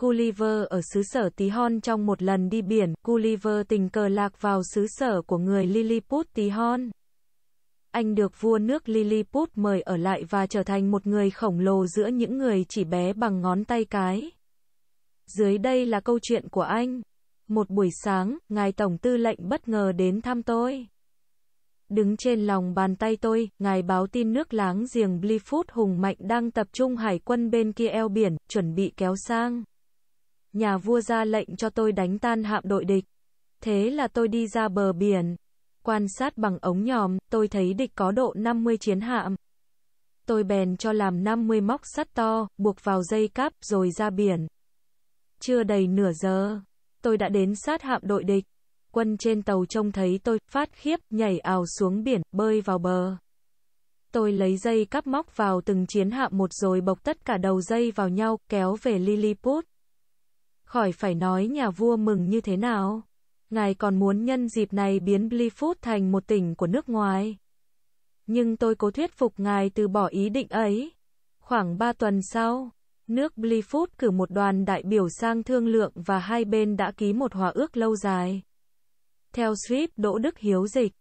Gulliver ở xứ sở Tí Hon trong một lần đi biển, Gulliver tình cờ lạc vào xứ sở của người Lilliput Tí Hon. Anh được vua nước Lilliput mời ở lại và trở thành một người khổng lồ giữa những người chỉ bé bằng ngón tay cái. Dưới đây là câu chuyện của anh. Một buổi sáng, ngài tổng tư lệnh bất ngờ đến thăm tôi. Đứng trên lòng bàn tay tôi, ngài báo tin nước láng giềng Blifoot hùng mạnh đang tập trung hải quân bên kia eo biển, chuẩn bị kéo sang nhà vua ra lệnh cho tôi đánh tan hạm đội địch. Thế là tôi đi ra bờ biển. Quan sát bằng ống nhòm, tôi thấy địch có độ 50 chiến hạm. Tôi bèn cho làm 50 móc sắt to, buộc vào dây cáp, rồi ra biển. Chưa đầy nửa giờ, tôi đã đến sát hạm đội địch. Quân trên tàu trông thấy tôi, phát khiếp, nhảy ào xuống biển, bơi vào bờ. Tôi lấy dây cáp móc vào từng chiến hạm một rồi bọc tất cả đầu dây vào nhau, kéo về Lilliput khỏi phải nói nhà vua mừng như thế nào. Ngài còn muốn nhân dịp này biến Blifoot thành một tỉnh của nước ngoài. Nhưng tôi cố thuyết phục ngài từ bỏ ý định ấy. Khoảng 3 tuần sau, nước Blifoot cử một đoàn đại biểu sang thương lượng và hai bên đã ký một hòa ước lâu dài. Theo Swift Đỗ Đức Hiếu dịch